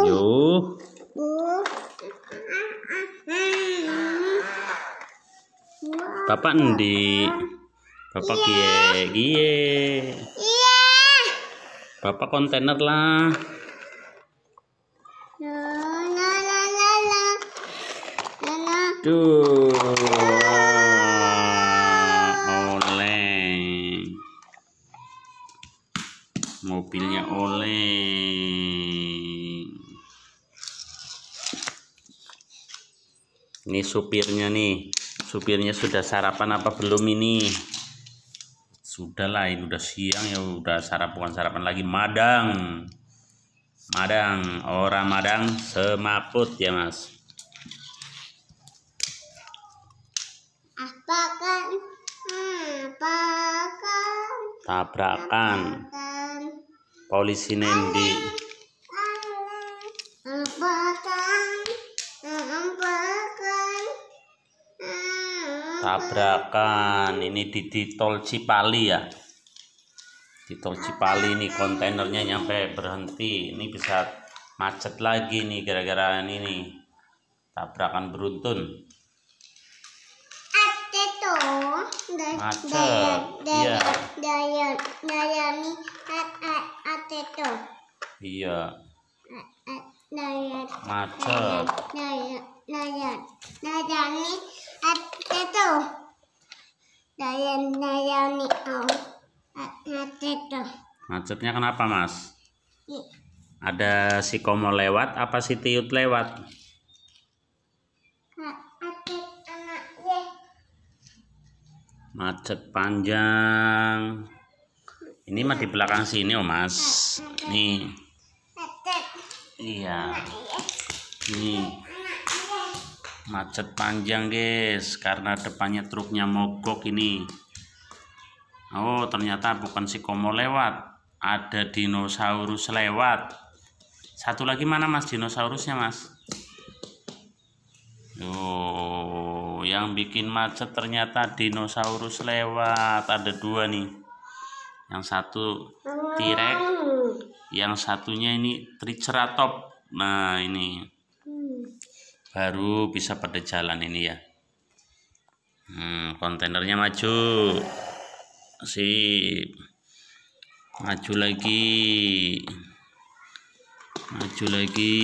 Yo. Bapak endi? Bapak gie iya. gie. Bapak iya. kontainer lah. Tuh. Oleng. Mobilnya oleh ini supirnya nih supirnya sudah sarapan apa belum ini sudahlah ini udah siang ya udah sarapan sarapan lagi madang madang orang madang semaput ya mas apakan apakan tabrakan polisi nendi apakan tabrakan ini di, di tol Cipali ya di tol Cipali ini kontainernya nyampe berhenti ini bisa macet lagi nih gara-gara ini nih tabrakan beruntun macet iya iya macet Atteto. Dayan dayani Macetnya kenapa, Mas? Ada si Komo lewat apa si Tiut lewat? Macet panjang. Ini mah di belakang sini, oh Mas. Nih. Iya. Nih macet panjang guys karena depannya truknya mogok ini oh ternyata bukan si komo lewat ada dinosaurus lewat satu lagi mana mas dinosaurusnya mas oh yang bikin macet ternyata dinosaurus lewat ada dua nih yang satu T-Rex hmm. yang satunya ini Triceratops nah ini baru bisa pada jalan ini ya hmm, kontainernya maju sip maju lagi maju lagi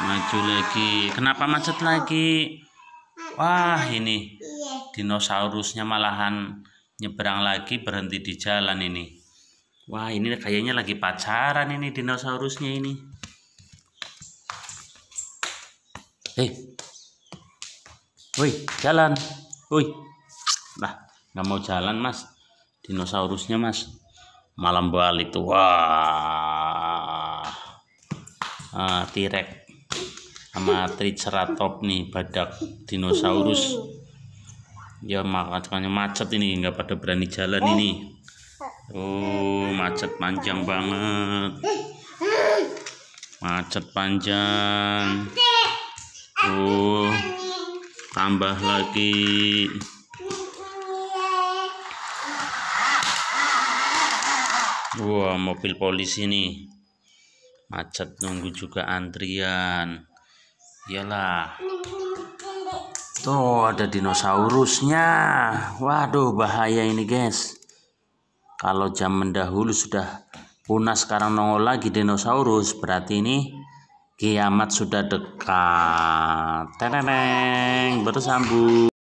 maju lagi kenapa macet lagi wah ini iya. dinosaurusnya malahan nyebrang lagi berhenti di jalan ini wah ini kayaknya lagi pacaran ini dinosaurusnya ini Hei. Woi, jalan. Woi. Nah, nggak mau jalan, Mas. Dinosaurusnya, Mas. Malam balik tuh. Wah. Ah, T-Rex sama Triceratops nih badak dinosaurus ya makanya macet ini nggak pada berani jalan ini oh macet panjang banget macet panjang oh tambah lagi wah mobil polisi nih macet nunggu juga antrian iyalah tuh ada dinosaurusnya waduh bahaya ini guys kalau zaman dahulu sudah punah sekarang nongol lagi dinosaurus berarti ini Kiamat sudah dekat. Teneneng bersambung.